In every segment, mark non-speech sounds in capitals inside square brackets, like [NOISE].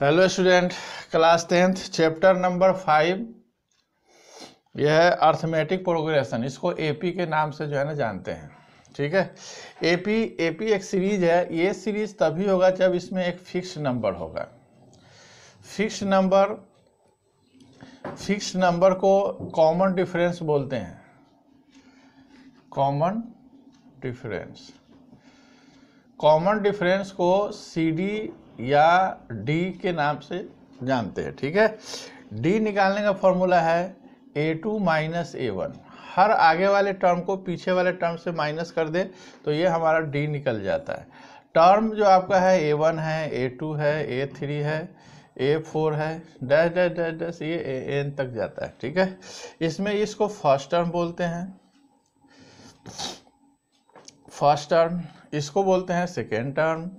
hello student class tenth chapter number five यह है arithmetic progression इसको एपी के नाम से जो है ना जानते हैं ठीक है एपी एपी एक सीरीज है ये सीरीज तभी होगा जब इसमें एक फिक्स नंबर होगा फिक्स नंबर फिक्स नंबर को कॉमन डिफरेंस बोलते हैं कॉमन डिफरेंस कॉमन डिफरेंस को सी डी या डी के नाम से जानते हैं ठीक है डी निकालने का फॉर्मूला है A two minus A one हर आगे वाले टर्म को पीछे वाले टर्म से माइनस कर दे तो ये हमारा डी निकल जाता है टर्म जो आपका है ए वन है ए टू है ए थ्री है ए फोर है डैश डैश डैश डैश ये ए एन तक जाता है ठीक है इसमें इसको फर्स्ट टर्म बोलते हैं फर्स्ट टर्म इसको बोलते हैं सेकेंड टर्म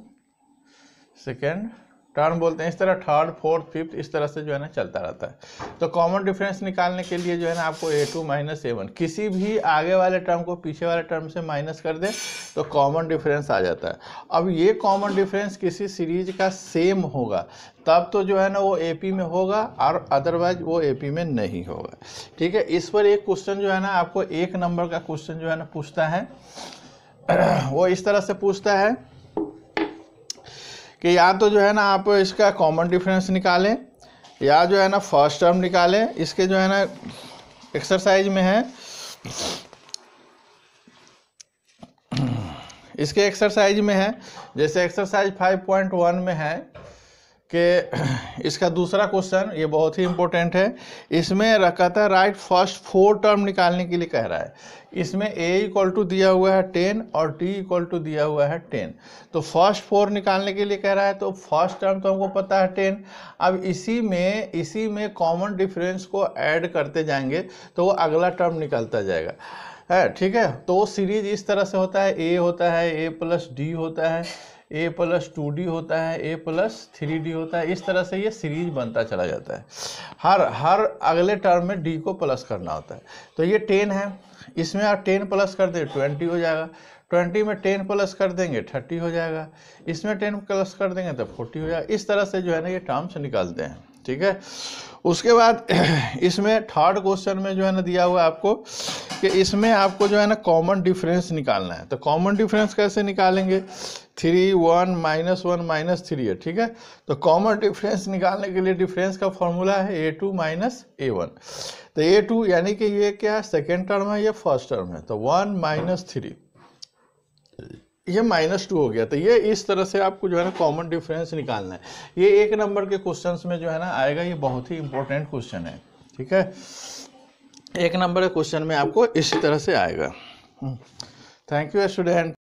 सेकेंड टर्म बोलते हैं इस तरह थर्ड फोर्थ फिफ्थ इस तरह से जो है ना चलता रहता है तो कॉमन डिफरेंस निकालने के लिए जो है ना आपको A two minus A one किसी भी आगे वाले टर्म को पीछे वाले टर्म से माइनस कर दे तो कॉमन डिफरेंस आ जाता है अब ये कॉमन डिफरेंस किसी सीरीज का सेम होगा तब तो जो है ना वो पी में होगा और अदरवाइज वो पी में नहीं होगा ठीक है इस पर एक क्वेश्चन जो है ना आपको एक नंबर का क्वेश्चन जो है ना पूछता है [CLEARS THROAT] वो इस तरह से पूछता है कि या तो जो है ना आप इसका कॉमन डिफरेंस निकालें या जो है ना फर्स्ट टर्म निकालें इसके जो है ना एक्सरसाइज में है इसके एक्सरसाइज में है जैसे एक्सरसाइज 5.1 में है कि [CLEARS THROAT] इसका दूसरा क्वेश्चन ये बहुत ही इम्पोर्टेंट है इसमें रखा था राइट फर्स्ट फोर टर्म निकालने के लिए कह रहा है इसमें ए इक्वल टू दिया हुआ है टेन और डी इक्वल टू दिया हुआ है टेन तो फर्स्ट फोर निकालने के लिए कह रहा है तो फर्स्ट टर्म तो हमको पता है टेन अब इसी में इसी में कॉमन डिफरेंस को ऐड करते जाएंगे तो वो अगला टर्म निकलता जाएगा है ठीक है तो सीरीज इस तरह से होता है ए होता है ए प्लस डी होता है ए प्लस टू डी होता है ए प्लस थ्री डी होता है इस तरह से ये सीरीज बनता चला जाता है हर हर अगले टर्म में डी को प्लस करना होता है तो ये टेन है इसमें आप टेन प्लस कर दें ट्वेंटी हो जाएगा ट्वेंटी में टेन प्लस कर देंगे थर्टी हो जाएगा इसमें टेन प्लस कर देंगे तो फोर्टी हो जाएगा इस तरह से जो है ना ये टर्म्स निकालते हैं ठीक है उसके बाद [CLEARS THROAT] इसमें थर्ड क्वेश्चन में जो है ना दिया हुआ आपको कि इसमें आपको जो है ना कॉमन डिफरेंस निकालना है तो कॉमन डिफरेंस कैसे निकालेंगे three one minus one minus three है ठीक है तो कॉमन डिफरेंस निकालने के लिए डिफरेंस का फॉर्मूला है A two minus A one तो ए टू यानी कि ये क्या सेकेंड टर्म है ये फर्स्ट टर्म है तो वन माइनस थ्री ये माइनस टू हो गया तो ये इस तरह से आपको जो है ना कॉमन डिफरेंस निकालना है ये एक नंबर के क्वेश्चंस में जो है ना आएगा ये बहुत ही इंपॉर्टेंट क्वेश्चन है ठीक है एक नंबर के क्वेश्चन में आपको इसी तरह से आएगा थैंक यू स्टूडेंट